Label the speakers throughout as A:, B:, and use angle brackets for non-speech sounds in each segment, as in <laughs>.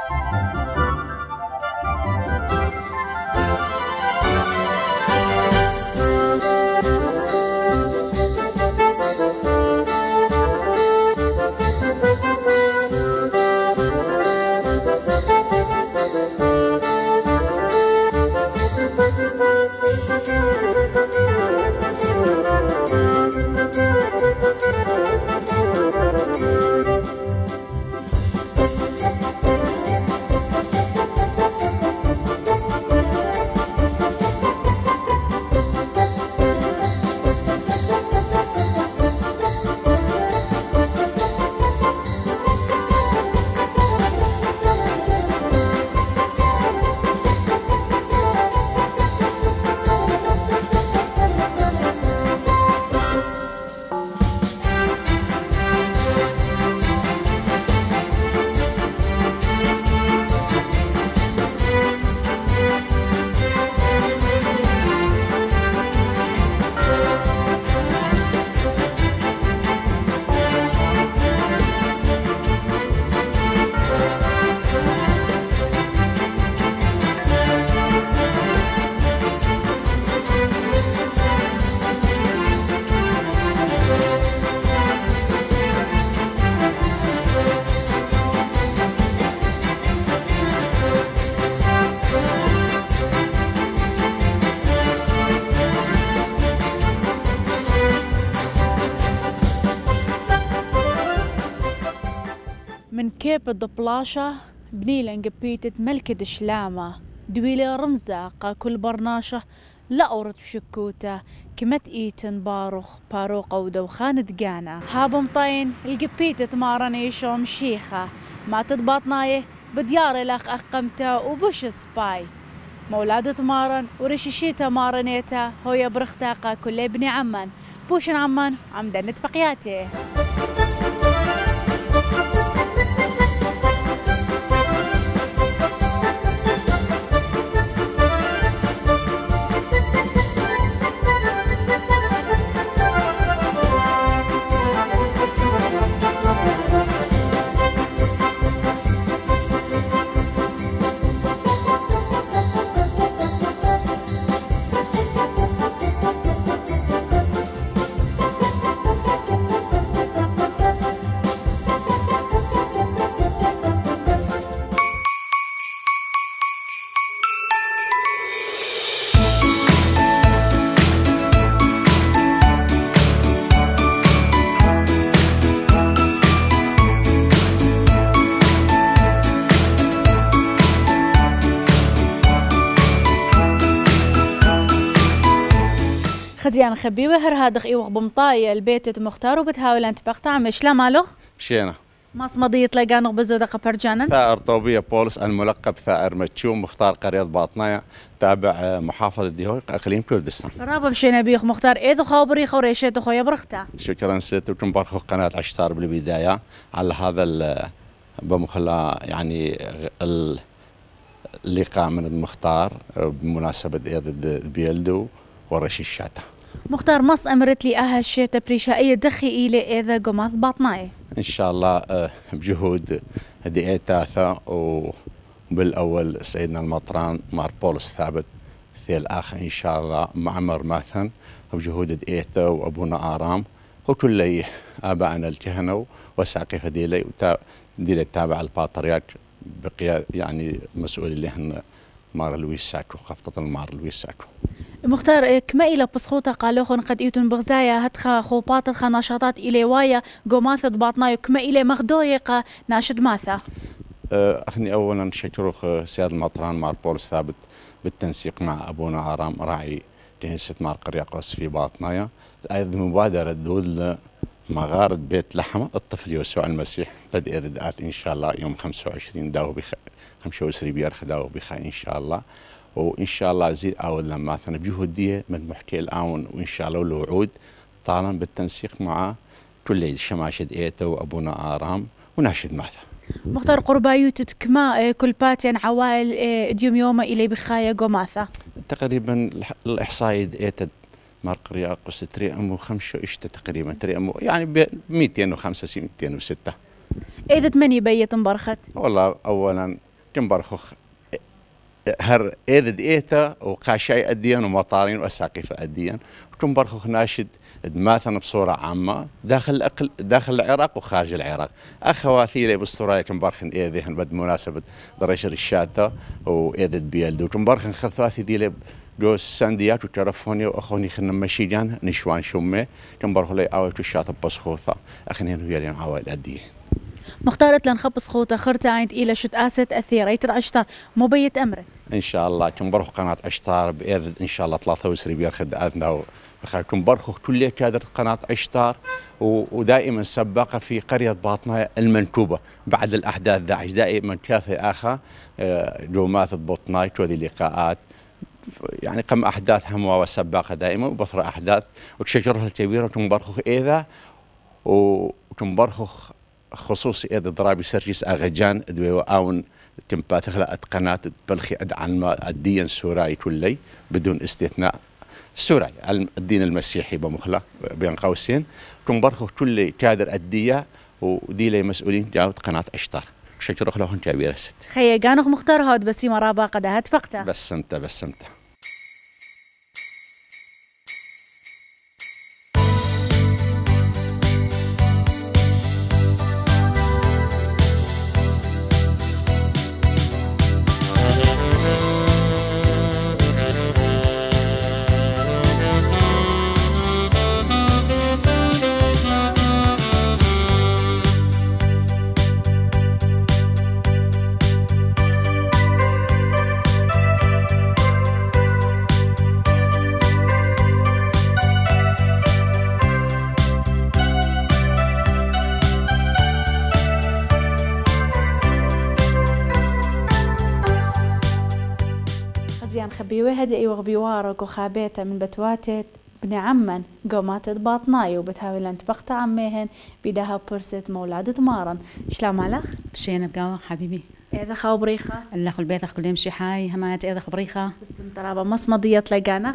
A: Música
B: بلاشا بنيلن قبيتت ملكة شلامة دويلة رمزاقة كل برناشة لا أورد بشكوتة كمت إيتن باروخ باروقة ودوخان دقانة هابم طين القبيتت تمارني شوم شيخة ما تدباطناي بديار الأخ أقمتا وبش سباي مولاد تمارن ورششيته مارنيته هو يبرختاقة كل ابن عمان بوش عمان عمدنت بقياته مزيان خبي وهر هادخ ايوغ بمطاي البيت مختار وبتهاول انت بقطع مش لا مالوغ مشينا مضي تلاقانغ بزودق برجانا ثائر
C: طوبية بولس الملقب ثائر متشوم مختار قرية باطنايا تابع آه، محافظة ديهويق أقليم كردستان
B: رابع مشينا بيخ مختار خو بريخ وريشيت خويا برختا
C: شكرا سيتوكم برخو قناة عشتار بالبداية على هذا آه، بمخلا يعني اللقاء من المختار آه، بمناسبة ايضا بيلدو ورش الشاته
B: مختار مص أمرت لي تبريشا اي دخي إلى إذا قماث باطناي
C: إن شاء الله آه، بجهود هدئة تاثا آية وبالأول سيدنا المطران مار بولس ثابت في الاخر إن شاء الله معمر ماثن بجهود ايتا وأبونا آرام وكل آبائنا الكهنة وساقي فديلي ديلي تابع الباترياك بقياد يعني مسؤول اللي هن مار لويس ساكو خفطة المار لويس ساكو
B: مختار كما إلى بسخوطة قالوخن قد ايتون بغزايا هتخا خوبات الخا نشاطات إلي وايا قوماثة كما إلي مغدويقة ناشد ماثا
C: أه، أخني أولا شكرو أه، سياد المطران مع بولس ثابت بالتنسيق مع أبونا عرام راعي جهزة مار قرية قوس في باطنايا أيضا مبادرة دول مغارة بيت لحمة الطفل يسوع المسيح قد ايردات إن شاء الله يوم 25 داو بخ 25 بيرخ داو بخير إن شاء الله وان شاء الله زيد اول لما مثلا بجهوديه من محكي الان وان شاء الله والوعود طالما بالتنسيق مع كل شماشد ايتا وابونا ارام وناشد ماثا
B: مختار قربا يوتتك ما آه، كل باتين عوائل آه، ديوم يوم إلي بخايا قماثا
C: تقريبا الإحصائي إيته مرق رياق وستري أم خمسة إشتا تقريبا تري أم يعني ب 205 سي
B: إذا تمني بيت مبرخت
C: والله أولا تنبرخخ هر اذ ايتا وقاشاي اديان ومطارين واساقيفة اديان وكم برخوخ ناشد دماثن بصورة عامة داخل الأقل داخل العراق وخارج العراق أخواتي لي باستراليا كم برخن إيذهن بد مناسبة درجة الشاتة وإيذد بيلد وكم برخن خثواتي دي لي جو سانديات وتلفوني واخوني خنا مشيجان نشوان شمه كم برخو لي اوي تشاط بصخوثة اخنين ويالين عوائل اوي
B: مختارت لنخبص خوطة خرطة عند إلى شت آسد أثيرة يتر عشتار مبيت أمرت
C: إن شاء الله كم برخو قناة عشتار بإذن إن شاء الله ثلاثة وسري بياخد أذنه كم برخو كل كادر قناة عشتار ودائما سباقة في قرية باطنة المنكوبة بعد الأحداث داعش دائما كاثي آخا آه، جومات بطنايت وذي لقاءات يعني قم أحداث هموة وسباقة دائما وبثر أحداث وتشجرها الكبيرة تنبرخخ إذا وتنبرخخ خصوصي اذا ضرابي سرجيس اغجان دوي واون كم باتخلا قناة بلخي اد عن الدين سوراي كلي بدون استثناء سوراي الدين المسيحي بمخلا بين قوسين كم برخو كل كادر الدية ودي لي مسؤولين جاوت قناة اشطر شكرا لهم كبيرة ست
B: خيي كانوا مختار هاد بس مرابا قد هات فقته
C: بس انت بس انت
B: هدئ هدئي وغبيوارك وخابيتا من بتواتت بني عمن قومات باطناي وبتهاول انت بقت عميهن بدها برست مولاد مارن شلام على بشينا بقاوة حبيبي اذا خاو بريخة الله خل البيت أخو يمشي حاي همات اذا خو بريخة بس مص مضية تلاقانا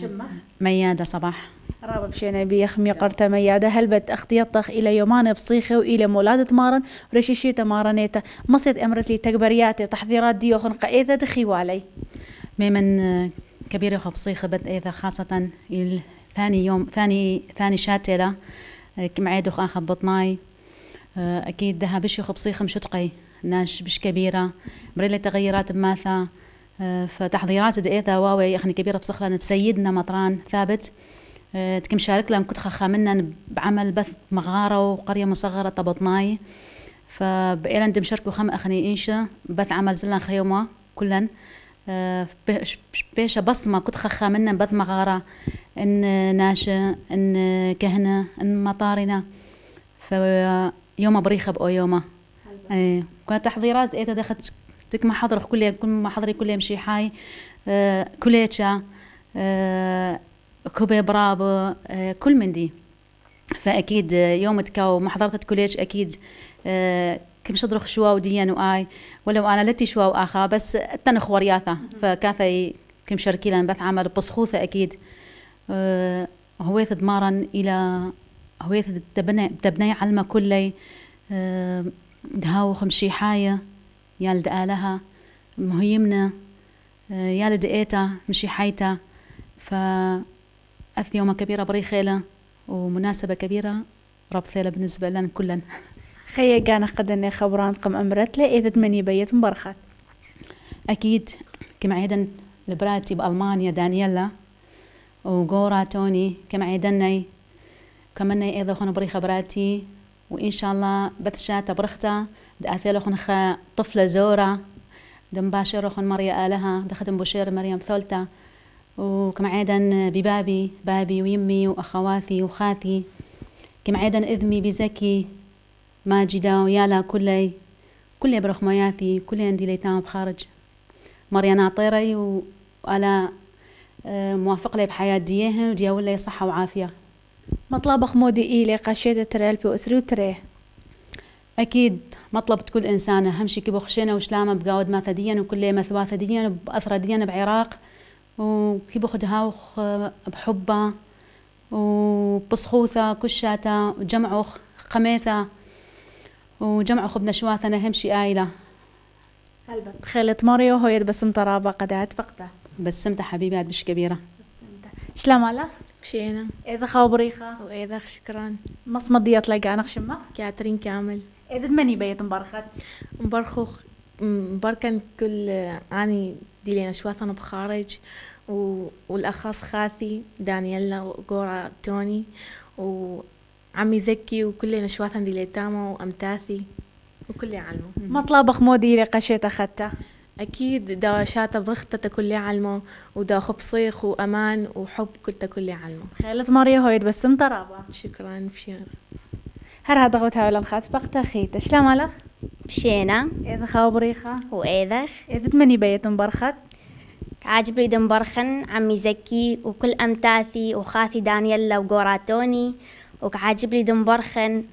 B: شمه
D: ميادة صباح
B: رابا بشينا بيخ ميقرتا ميادة هل بد أختي يطخ إلى يومان بصيخي وإلى مولادة مارن رشيشيتا مارنيتا مصيت أمرت لي تكبرياتي تحذيرات ديوخن قائدة والي ميمن كبيرة خبصيخة بد إذا خاصة
D: ثاني يوم ثاني ثاني شاتلة آه، عيدو خاخ بطناي آه، أكيد دها بشي خبصيخة مشتقي ناش بش كبيرة مريلة تغيرات بماثا آه، فتحضيرات دقيتا واوي يخني كبيرة بصخرة بسيدنا مطران ثابت تكم شارك لهم كنت خامنا بعمل بث مغارة وقرية مصغرة طبطناي فبإيران دمشاركو خم أخني إنشا بث عمل زلنا خيومة كلن بيش بصمة كنت خخا منا بث مغارة إن ناشا إن كهنة إن مطارنا فيوم بريخة بأو يومة اي كانت تحضيرات إيه دخلت تك حضر كل كل حضري كل يمشي حي آه كليتشا إيه، كوبي برابو إيه، كل من دي فأكيد يوم تكاو محضرة كليتش أكيد إيه، كم شدرخ شوا وديان وآي ولو أنا لتي شوا وآخا بس التنخ ورياثة فكاثي كم شركي لان بث عمل بصخوثة أكيد أه هويث دمارا إلى هويث تبني علمة كلي أه دهاو خمشي حاية يالد آلها مهيمنا أه، يالد إيتا مشي حيتا ف يوم كبيرة بريخيله ومناسبة كبيرة رب ثيلة بالنسبة لنا كلنا <laughs>
B: خيا كان قدني خبران قم أمرت لي إذا تمني بيت مبرخات
D: أكيد كم عيدا لبراتي بألمانيا دانييلا وغورا توني كم عيدني كمان إذا خون بري خبراتي وإن شاء الله بتشات برختا دأثيل خون خا طفلة زورة دم باشر خون مريا آلها دختم بشير مريم ثولتا وكم عيدا ببابي بابي ويمي وأخواتي وخاثي كم عيدا إذمي بزكي ماجدة ويالا كلي كلي برخمياتي كلي عندي ليتام بخارج مريانا عطيري وألا آه، موافق لي بحياة ديهن ودياول لي صحة
B: وعافية مطلب خمودي إيلي قشيت تريل أسري وتريه
D: أكيد مطلب كل إنسانة همشي كي بخشينا وشلامة بقاود ما ثديا وكلي ما ثوا ثديا بأثرة دينا بعراق وكي بخدها بحبة وبصخوثة كشاتة وجمعوخ قميثة خبنا شوات انا همشي آيلة هلبا خلت ماريو هويد يلبس
B: مطرابة قدعت عاد فقطة بسمت حبيبي عاد مش كبيرة بسمت شلام على مشينا إذا خابريخه وإذا شكرا مصمة ديات لقى أنا خشمة كاترين كامل إذا مني بيت مبرخت مبرخوخ مبركن كل عاني دي لنا انا بخارج و... والأخص خاثي دانييلا
E: وجورا توني و عمي زكي وكل نشوات عندي ليتامو وامتاثي وكل
B: مطلب خمودي اللي قشيت اخذته
E: اكيد دا
B: شاتا برخته تكل علمه ودا خبصيخ وامان وحب كل تكل علمه خيلت ماريا هويد بس مطرابه شكرا بشير هر هذا غوت هاولا الخات بقتا خيت شلام مالخ بشينا اذا خاو بريخة واذا اذا تمني بيت مبرخت
F: عاجبي دمبرخن عمي زكي وكل امتاثي وخاثي دانيلا وقوراتوني وعاجبني دنبرخن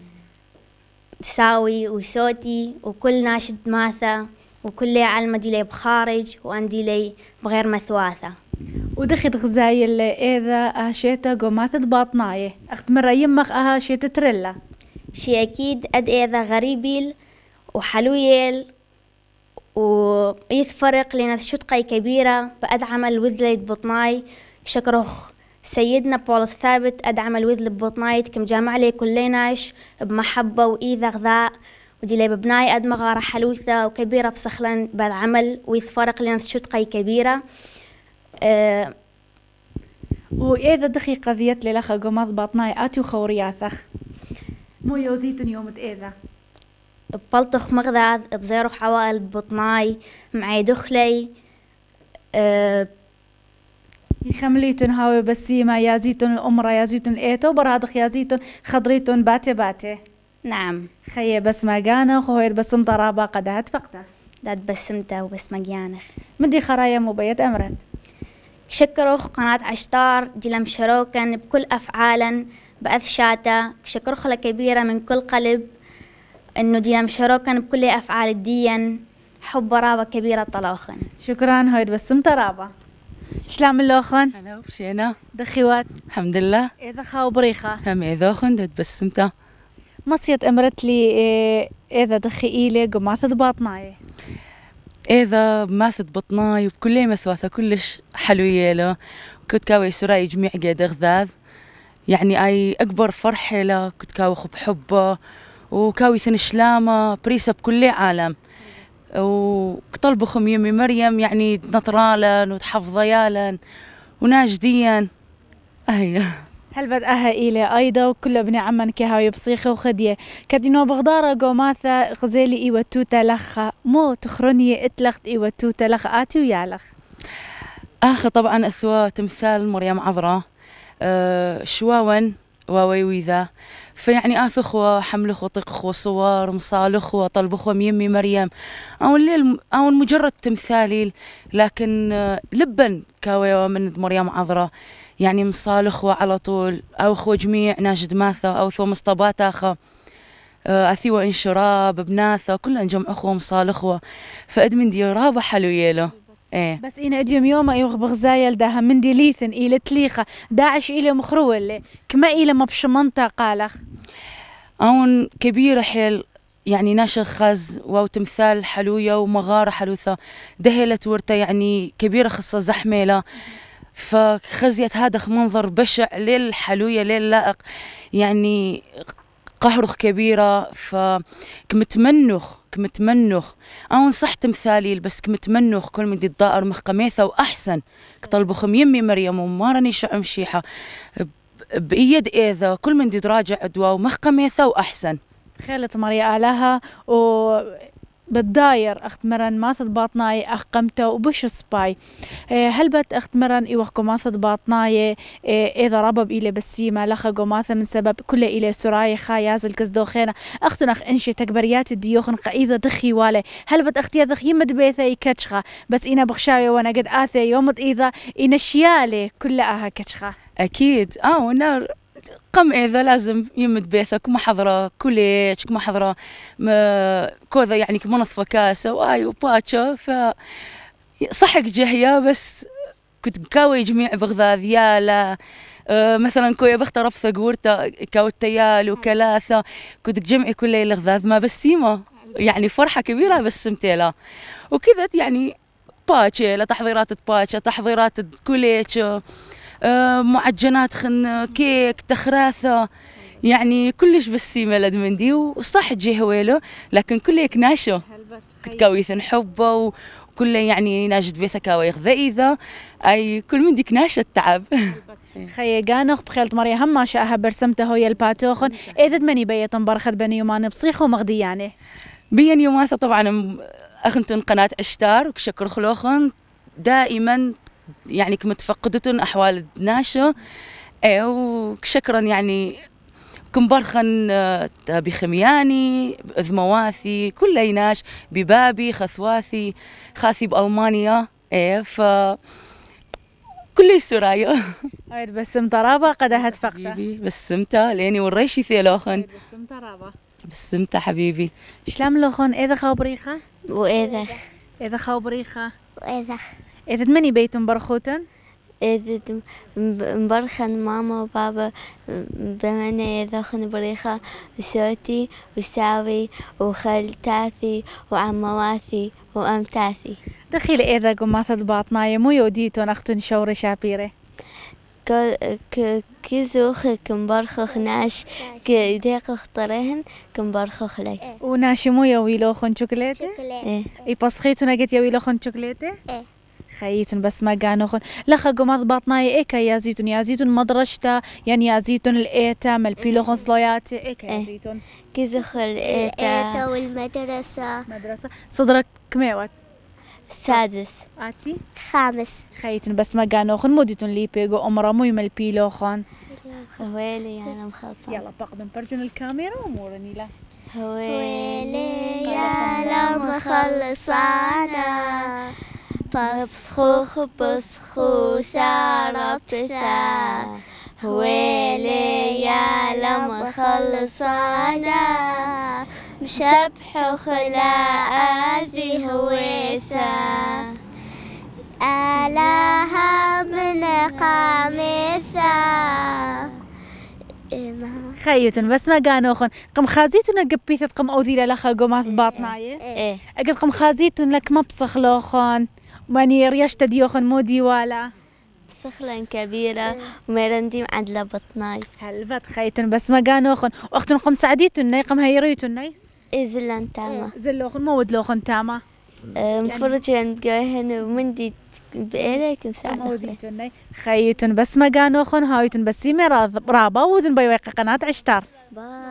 F: تساوي وصوتي وكل ناشد ماثا وكل لي علمة دي لي بخارج وأندي لي بغير مثواثة
B: ودخت غزاي اللي إذا أهشيتا قومات باطناية أخت مرة يمخ أهشيتا تريلا شي أكيد أد إذا
F: غريبيل وحلويل ويثفرق لنا شتقي كبيرة بأدعم عمل بطناي شكرخ سيدنا بولس ثابت أدعم الوذل ببطنايت كم جامع لي كليناش بمحبة وإيذا غذاء ودي ببناي أدمغة مغارة حلوثة وكبيرة بسخلن بعد عمل فرق لنا
B: شتقي كبيرة أه وإذا دخي قضية للأخ قمض بطناي أتي وخوري أثخ مو يوذيت يوم إذا
F: ببلطخ مغذاذ بزيرو حوائل بطناي معي دخلي أه
B: خمليتن هاوي بسيمة يازيتن الأمرة يازيتن إيتو برادخ يازيتن خضريتن باتي باتي نعم خيه بس ما جانا خوير بس مطرابة قد هتفقته داد بسمته وبس مجيانخ مدي خرايا مبيت أمرت
F: شكروا قناة عشتار جلم شروكا بكل أفعالا بأثشاتا شكر خلا كبيرة من كل قلب إنه جلم شروكا بكل أفعال ديا حب رابة كبيرة طلاخن شكرا
B: هيد بسمت رابة شلام اللوخن انا
G: وبشينا دخيوات الحمد لله اذا خا وبريخا هم اذا خن تبسمتا
B: مصيت امرت لي إيه، اذا دخي ايلي قماثة باطناي إيه.
G: إذا ماثة بطناي وبكل مثواثة كلش حلوية له كنت كاوي سراي جميع قيد غذاذ يعني أي أكبر فرحة له كنت كاوي خب حبه وكاوي سنشلامة بريسة بكل عالم وطلبخم يمي مريم يعني نطرالا وتحفظيالا وناجديا أهي
B: هل بد أها إلى أيضا وكل ابن عمان كها يبصيخ وخدية كدينو بغدارة
G: قوماثا
B: غزيلي إيوة توتا لخا مو تخرني اتلخت إيوة توتا لخ آتي
G: ويالخ أخ طبعا أثوا تمثال مريم عذراء أه شواون واوي ويذا فيعني آث أخوة حمل أخوة طيق أخوة صور مصال أخوة طلب أخوة ميمي مريم أو الليل أو مجرد تمثالي لكن لبن كاوي من مريم عذرة يعني مصال أخوة على طول أو أخوة جميع ناجد ماثا أو ثو مصطبات أخا آه، اثيوة انشراب بناثا كلها نجمع أخوة مصال أخوة فأدمن دي رابحة حلو يلو ايه بس انا اديم يوم ايوغ بغزايا لداها من ليثن الى تليخه داعش الى مخرول
B: كما الى بش منطقه لخ
G: اون كبيره حيل يعني ناشخ خز واو تمثال حلوية ومغارة حلوثة دهلة ورته يعني كبيرة خصة زحميلة فخزيت هذا منظر بشع للحلوية حلوية ليل لائق يعني قهرخ كبيرة فكمتمنخ كمتمنوخ متمنخ أو نصح تمثالي بسك متمنخ كل من دي الضائر مخقميثة وأحسن كطلبو خم يمي مريم وما راني شعم شيحة بإيد إيذا كل من دي دراجع عدوى ومخقميثة وأحسن
B: خيلة مريا أعلاها و بالداير اخت مرن ما تضباطناي اخ قمته وبش سباي إيه، هل بت اخت مرن ايوخكو ما تضباطناي إيه، اذا ربب الى بسيمه لخقو ما من سبب كل الى سراي خاياز الكزدوخينا اخت اخ انشي تكبريات الديوخن قايده دخي والي هل بت اختي دخ يمد بيثا يكتشخه بس انا بخشاوي وانا قد اثي يوم اذا
G: انشيالي كل اها كتشخه اكيد اه ونار رقم إذا لازم يمد بيتك محضرة ما محضرة كذا يعني منظفة كاسة واي وباتشا ف صحك جهية بس كنت كاوي جميع بغذاذ يالا لا آه، مثلا كويا بختار رفثة قورتا التيال وكلاثة كنت جمعي كل الغذاذ ما بس سيما يعني فرحة كبيرة بس متيلا وكذا يعني باتشي تحضيرات باتشا تحضيرات كوليتشا آه، معجنات خن آه، كيك تخراثه يعني كلش بس ملد لدمندي وصح تجي هويلو لكن كله يكناشو كتكويث نحبه وكله يعني ناجد بيثا كاويخ ذا اي كل من ديك التعب <laughs> خي قانخ بخيلت
B: مريا هم ما شاها برسمته هوي الباتوخن <laughs> اذا مني بيت برخت بني يومان بصيخ ومغدي يعني
G: بين يوماثة طبعا اخنتن قناه عشتار وكشكر خلوخن دائما يعني كم تفقدتن أحوال اي وشكرا يعني كم آه، برخن بخمياني بذمواثي كل ناش ببابي خثواثي خاثي بألمانيا اي ف كل سرايا عيد <laughs> بسم طرابة قدها
B: تفقته
G: بسمتا لاني وريشي ثيلوخن
B: بسم طرابة
G: بسمتا حبيبي شلام لوخن اذا خبريخه واذا
B: اذا خبريخه واذا
F: إذا تمني بيت برخوتن؟ إذا مبرخن ماما وبابا بمنا يذخن بريخة وسوتي وساوي وخالتاتي وعمواتي وأمتاتي دخيل إذا قماثة باطناية مو يوديتون أختن شوري شابيري كيزوخ كمبرخخ ناش كيديق خطرهن كمبرخخ لي
B: وناشي مو يويلوخن شوكليتة؟ ايه يبسخيتونا قلت يويلوخن شوكليتة؟ ايه خيتن بس ما قانوخن لخقو مضبطناي إيكا يا زيتون يا زيتون مدرشتا يعني يا زيتون الإيتا مالبيلوخن سلوياتي إيكا يا زيتون كي إيه. زخر الإيتا الإيتا
F: والمدرسة مدرسة
B: صدرك كم كميوات سادس آتي خامس خيتن بس ما قانوخن موديتون لي ليبيغو أمرا مهم البيلوخن
F: هويلي أنا مخلصة يلا بقدم برجون الكاميرا ومورني له هويلي يا لما مخلصانا بصخوخ بصخو ثار بثار هويلي يا لما خلصانا مشبح خلا أذي هويثا آلاها من قامثا
B: خيوت بس ما خن قم خازيتن قبيثت قم أوذي لخا قماث باطناية ايه اقل قم خازيتن لك مبصخ لوخن واني ريشت ديوخن مو ديوالا
F: سخلا كبيرة
B: وميرندي عند لبطناي هلبت خيتن بس ما قانوخن واختن قم سعديتن قم هيريتن
F: زلان تاما إيه، زلوخن مو ودلوخن تاما إيه، مفروض يعني قاهن ومندي
B: بإيدك مساعدة خيتن بس ما قانوخن هايتن بس يمي رابا ودن بيويق قناة عشتار باي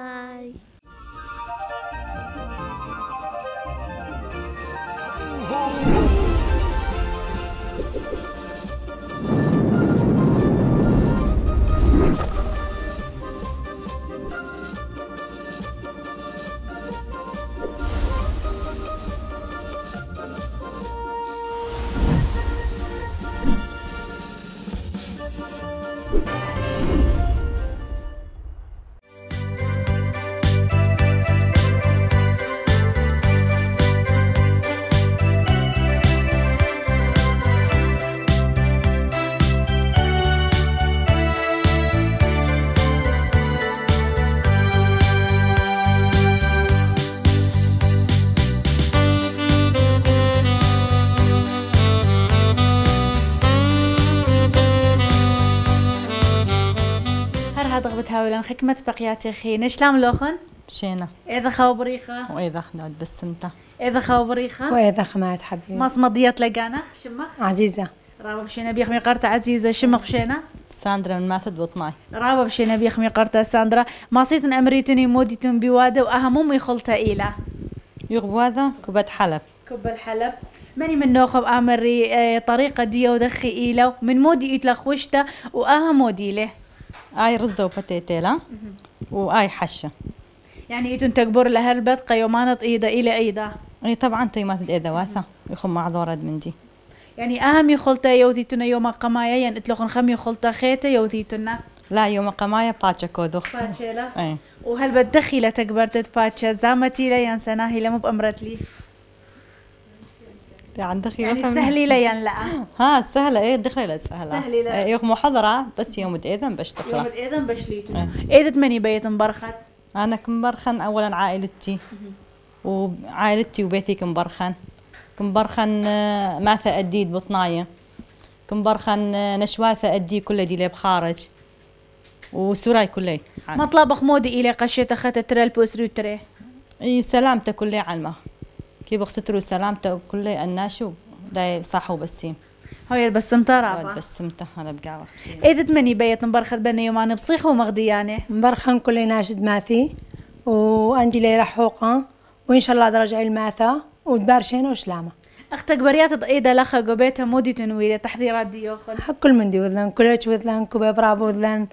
B: مثلا حكمة بقياتي خي نشلام لوخن شينا اذا خاو بريخه
H: واذا خنود بالسمتة
B: اذا خاو بريخه واذا خمات حبيبي ما مصمضية لقانا شمخ عزيزة رابا بشينا بيخ ميقارتا عزيزة شمخ بشينا
H: ساندرا من ماثد وطناي
B: رابا بشينا بيخ ميقارتا ساندرا ما صيتن امريتني موديتن بوادة واهمهم يخلطة إيلا
H: يغبواذا كوبة حلب كوب الحلب
B: ماني من نوخب امري آه، طريقة دي ودخي إيلا من مودي إتلا خوشتا وأهم مودي له اي
H: رز وبتيتيلا واي حشه
B: يعني يجون تكبر لها البتقه يومانت ايدا الى ايدا
H: اي طبعا توي مات ايدا واثا يخم مع ضورد مندي
B: يعني اهم خلطه يوذيتنا يوم قمايا يعني اتلقن خم يخلطة خيته يوذيتنا
H: لا يوم قمايا باتشا كودوخ باتشا لا اي
B: وهل بدخيلة تكبرت باتشا زامتي لا يعني سناهي لمو بأمرت لي
H: عندها خيار يعني سهلي لي يعني لا <laughs> ها سهله ايه دخلي لا سهله سهلي لا ايه محاضره بس يوم الاذن باش تقرا يوم الاذن باش ليتو إيه. اذا مني بيت مبرخن انا كمبرخن اولا عائلتي وعائلتي وبيتي كمبرخن كمبرخن آه، ماثا أديد بطناية كمبرخن آه، نشواثا أدي كل دي لي بخارج وسوراي كلي مطلب خمودي إلي قشيت أخت ترى البوسري تري إي سلامتك كلي علمه كي بخسترو سلامته كله الناشو داي صاحو بسيم هاي البسمتة رابعة البسمتة أنا بقعوة إذا تمني
B: بيت مبرخة بني يومان بصيخ ومغديانة يعني. مبرخة كل ناشد ماثي وعندي لي رحوقة
I: وإن شاء الله درجة الماثة وتبارشين وشلامة أختك بريات
B: ايده لخا قبيتها مودي تنويدة تحذيرات دي كل من دي وذلان كلش وذلان كوبا برابو وذلان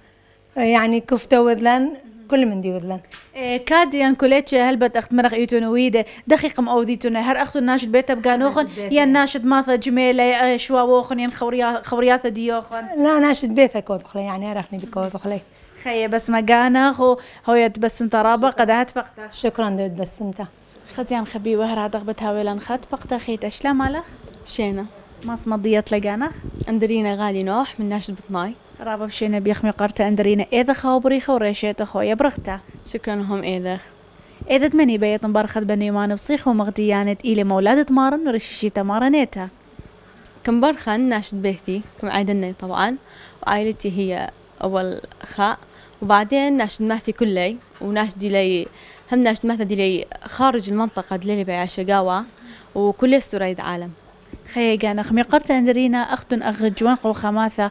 B: يعني كفتة وذلان كل من دي ودلن إيه، كاديان كوليتش بد اخت مرق ايتون ويده دقيقه مؤذيتون هر اخت الناشد ابقى بقانوخن يا الناشد ماثا جميله شوا ووخن يا خوريا خورياثا ديوخن لا ناشد كود خلي يعني ارخني خلي خي بس مقانا خو هو يتبسم ترابا قد هتفقتا شكرا دو تبسمتا خزيان خبي وهر هدغبت لان خات بقتا خيت اشلا مالخ شينا ماس مضيت لقانا اندرينا غالي نوح من ناشد بطناي رابا بشينا بيخ مقارتا اندرينا ايدخ هاو بريخة وريشيت اخويا برغتا شكرا لهم ايدخ ايدت مني بيت مبارخت بني مان بصيخ ومغديانت الى مولاد تمارن ورشيشيتا مارنيتا كم
E: برخن ناشد بيتي كم عايدني طبعا وعائلتي هي اول خاء وبعدين ناشد ماثي كلي وناشد لي هم ناشد ماثي لي خارج
B: المنطقة دليلي بيع شقاوة وكل سوريد عالم خيغانا قرت اندرينا اختن اغجوان قو خماثة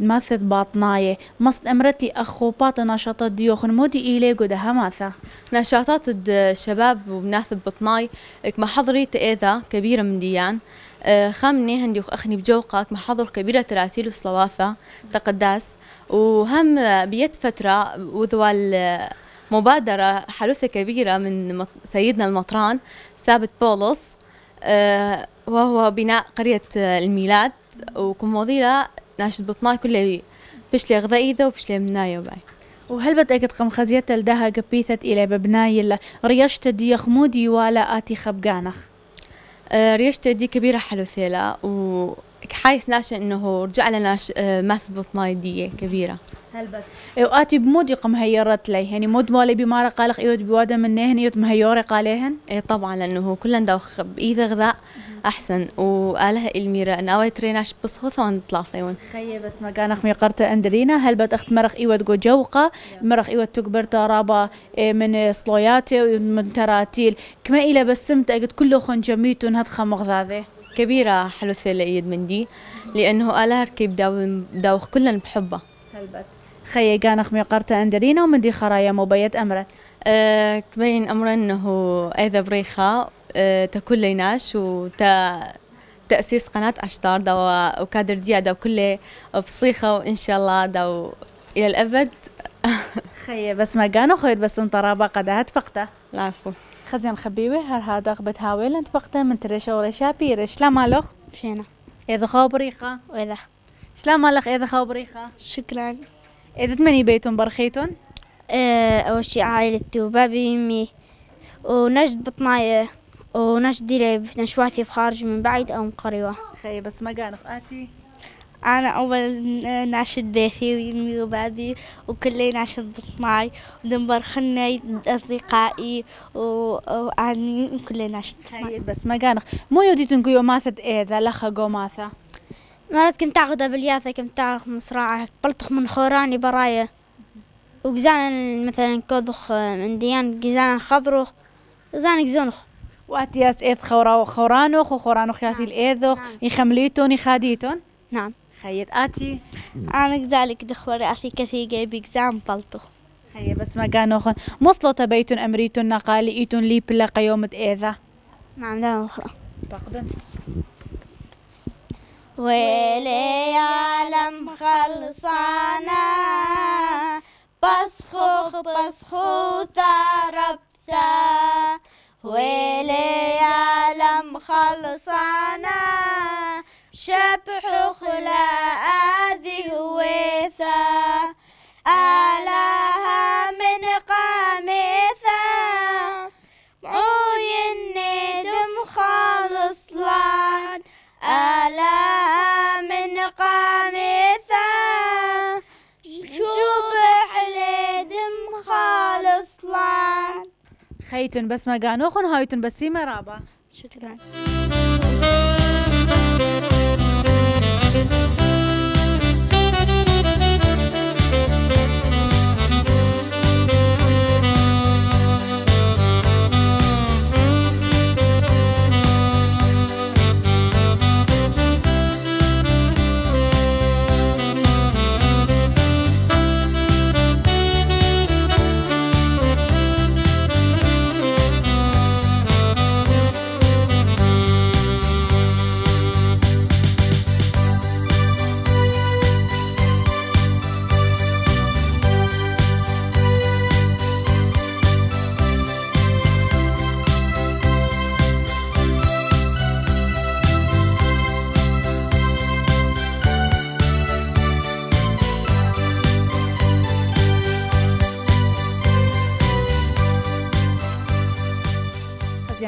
B: ماثت آه، باطناية مصد امرتي اخو باط نشاطات ديوخ مودي ايلي قد هماثة نشاطات الشباب
E: وبناثب بطناي كما حضري تأذى كبيرة من ديان آه، خامني هندي وأخني بجوقك محاضر كبيرة تراتيل وصلواثة تقداس وهم بيت فترة وذوال آه، مبادرة حلوثة كبيرة من سيدنا المطران ثابت بولس آه، وهو بناء قرية آه، الميلاد وكموضيلة ناشد بطنا لي بشلي غذائي ذا وبشلي مناي
B: وباي وهل بدأت قم خزيت الدها قبيثت إلى ببناي اللي ريشت دي خمودي ولا آتي خبقانخ آه، ريشت دي كبيرة حلو ثيلا وكحايس حايس انه رجع لنا ماث بطناي دي كبيرة هالبس اوقاتي إيه، بمود يق هيرت لي يعني مود مالي بمارة قالق ايود بواده من يود مهيوري قاليهن اي طبعا لانه هو كلن دوخ بايده غذاء احسن وآله الميرة ان اوي تريناش بصوت وان طلاثيون خيه بس مكان اخمي قرطة اندرينا هلبت اخت مرخ ايود جو جوقة مرخ ايود تكبر ترابة إيه، من صلوياتي ومن تراتيل كما الى بسمت اجد كله خن جميتون هاد خمغ
E: كبيرة حلوثة لإيد مندي لأنه آلها ركيب داوخ كلن بحبه هلبت خيي كان
B: خمي قرت أندرينا ومن دي خرايا مبيت أمرت
E: أه كبين أمر أنه إذا بريخة أه تكل ليناش وتا تأسيس قناة أشطار دو وكادر ديا دو كله بصيخة وإن شاء الله دو إلى الأبد <laughs>
B: خي بس ما كانوا خويد بس انطرابة قد هتفقته العفو خزيم خبيوي هر هذا غبت هاويل انتفقته من ترشا ورشا بيرش لا مالوخ مشينا إذا خو بريخة وإذا شلا مالك إذا خو بريخة شكرا إذا تمني
F: بيتهم برخيتهم؟ آه أول شي عائلتي وبابي أمي ونجد بطناية ونجدي لي نشواتي بخارج من بعيد أو من قرية. خي بس ما
B: قانخ آتي
F: أنا أول ناشد بيتي ويمي وبابي وكلي ناشد بطناي ودنبر خني أصدقائي وأني
B: وكلي ناشد بس ما قانخ مو يودي تنقيو ماثد إيه ذا قوماثة؟ ماثا
F: مرات كنت تاخذ بالياثة كنت تعرف مصراعة بلطخ من خوراني برايا وقزان مثلا كوضخ من ديان قزان خضروخ قزان
B: قزونخ واتياس ايد خورا خورانوخ وخورانوخ ياتي نعم. نعم. يخمليتون يخاديتون
F: نعم خيط اتي انا قزالك دخوري اخي كثيقة بقزان
B: بلطخ خي بس ما كانوا خن مصلو بيتون امريتون نقالي ايتون لي بلا يوم ايذا نعم لا اخرى تقدم ویلی
F: عالم خلصانا پس خوخ پس خو تا رب تا ویلی عالم خلصانا شبح لا آذي هويثا آلاها من قاميثا قامثة شوف
B: حليدم خالص
F: لان
B: خيتن بس قانوخن هايتن بس رابا شكرا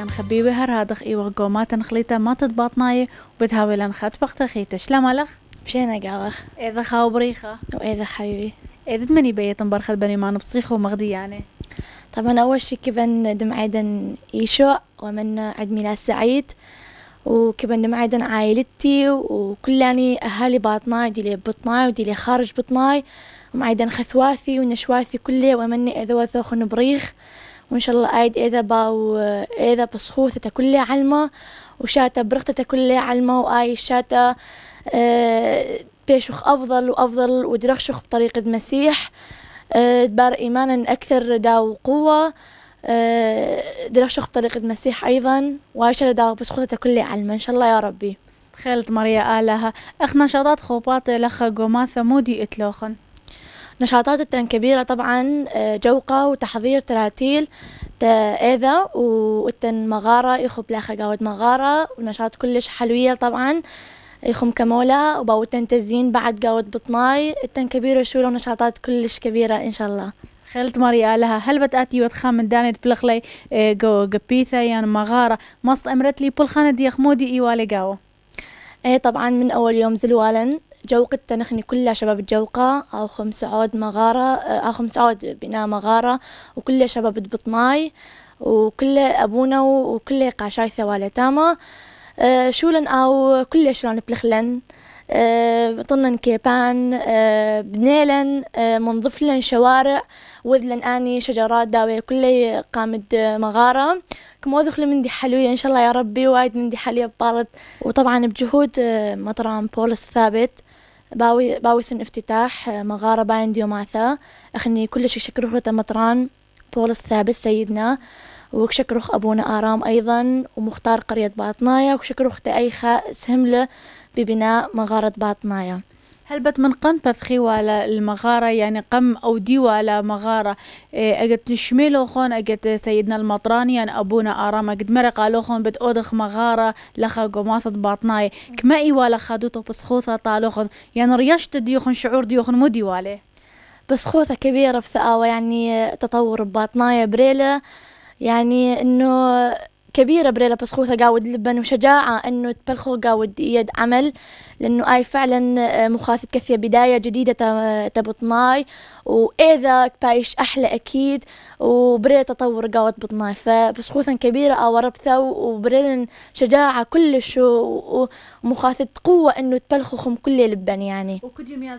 B: خاطيان خبيبي هرهادخ إيوغ قوماتن خليتا ما تتباطناي لان خات
I: شلا مالخ بشينا قاوخ إذا خاو بريخة وإذا حبيبي إذا تمني بيت خد بني ما نبصيخ ومغدي يعني طبعا أول شي كبن دم عيدن إيشو ومن عيد ميلاد سعيد وكبن دم عيدن عائلتي وكلاني أهالي باطناي ديلي بطناي وديلي خارج بطناي ومعيدن خثواثي ونشواثي كله ومني إذا وثوخ بريخ وإن شاء الله آيد إذا با وإذا بصخوثة كل علمة وشاتة برقتة كل علمة وآي الشاتة آه، بيشخ أفضل وأفضل ودرخشخ بطريقة المسيح دبار آه، إيمانا أكثر دا وقوة آه، درخشخ بطريقة المسيح أيضا وعيشة دا بصخوثة كل علمة إن شاء الله يا ربي خيلت ماريا آلها اخ نشاطات خوبات لخا قوما ثمودي اتلوخن نشاطات التن كبيرة طبعا آه، جوقة وتحضير تراتيل إذا والتن مغارة يخب لاخا قاود مغارة ونشاط كلش حلوية طبعا يخم كمولة وباوتن تزيين بعد قاود بطناي التن كبيرة شولة ونشاطات كلش كبيرة إن شاء الله خلت ماريا لها هل بتأتي وتخام من داني بلخلي آه، جو قبيثا يعني مغارة مص أمرت لي بلخانة دي خمودي إيوالي قاوة ايه طبعا من أول يوم زلوالن جوقة تنخني كلها شباب الجوقة أو خمس عود مغارة أو آه، خمس عود بناء مغارة وكلها شباب بطناي وكل أبونا وكل قاشاي ثوالة تامة آه، شولن أو كل شلون بلخلن أه طنن كيبان آه، بنيلن منظفلن شوارع وذلن آني شجرات داوية كل قامد مغارة كما دخل مندي حلوية إن شاء الله يا ربي وايد مندي حلوية ببارد وطبعا بجهود مطران بولس ثابت باوي سن افتتاح آه، مغارة باين ديوماثا أخني كلش شكروخ مطران بولس ثابت سيدنا وكشكروخ أبونا آرام أيضا ومختار قرية باطنايا وكشكروخ أختي خاء سهملة ببناء مغارة باطنايا هل هلبت من قن بثخي ولا المغارة يعني قم أو
B: دي ولا مغارة إيه، أجد تشميلو خون أجد سيدنا المطراني يعني أبونا آرام أجد مرقا لوخون بت أودخ مغارة لخا جماثة باطناي كما إيوالا خادوتو
I: بسخوثة طالوخون يعني ريشت خون شعور دي خون مدي ولا بس خوثة كبيرة بثقاوة يعني تطور باطناي بريلا يعني إنه كبيرة بريلا بس خوثة قاود لبن وشجاعة إنه تبلخو قاود يد عمل لانه اي فعلا آه، مخاث كثيه بدايه جديده تبط ناي واذا بايش احلى اكيد وبري تطور قاوت بطناي فبسخوثا كبيره او آه، ربثه وبرين شجاعه كلش ومخاثة قوه انه تبلخخهم كل لبن يعني
B: وكل يوم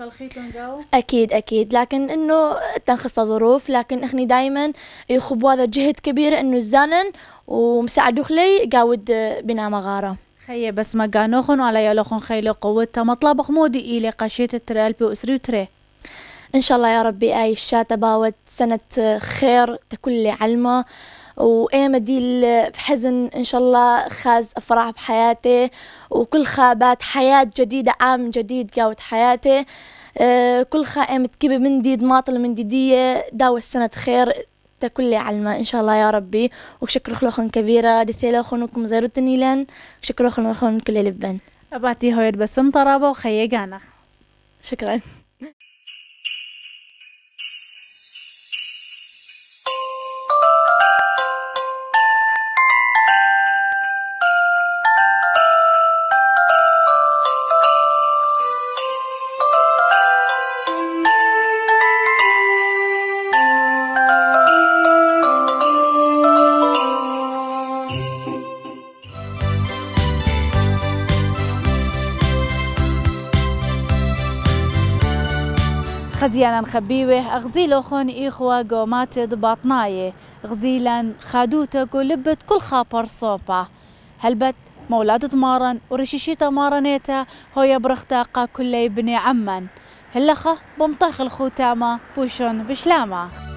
B: بلخيتون قاو
I: اكيد اكيد لكن انه تنخص ظروف لكن اخني دائما يخبوا هذا جهد كبير انه الزانن ومساعدوخ خلي قاود آه، بنا مغاره خي بس ما قانوخن ولا يالوخن خيلي قوتا مطلب خمودي إلي قشيت الترال بأسري وتري إن شاء الله يا ربي آي الشاتة باوت سنة خير تكل علمة وأيما دي بحزن إن شاء الله خاز أفراح بحياتي وكل خابات حياة جديدة عام جديد قاوت حياتي كل اه، خائمة كبه من ديد ماطل من ديدية داوة السنة خير كل علماء إن شاء الله يا ربي وشكر خلوخن كبيرة دثيلا خنوكم زيروتني تنيلان وشكر خلوخن كل لبن أبعتي هويد بسم طرابة وخيجانا شكرا
B: حەزیانان خەبیوێ ئەغزی لۆخۆن ئیخوە گۆماتێت باتنایێ غزیلان خادوتە گۆلبت کول خاپەرسۆپە هەلبەت مولاتت مارن وڕشیشیتە هو هۆیە برختاقا کولەی بنێ عمان هلەخە بمطخ خوتامە بوشون بشلامه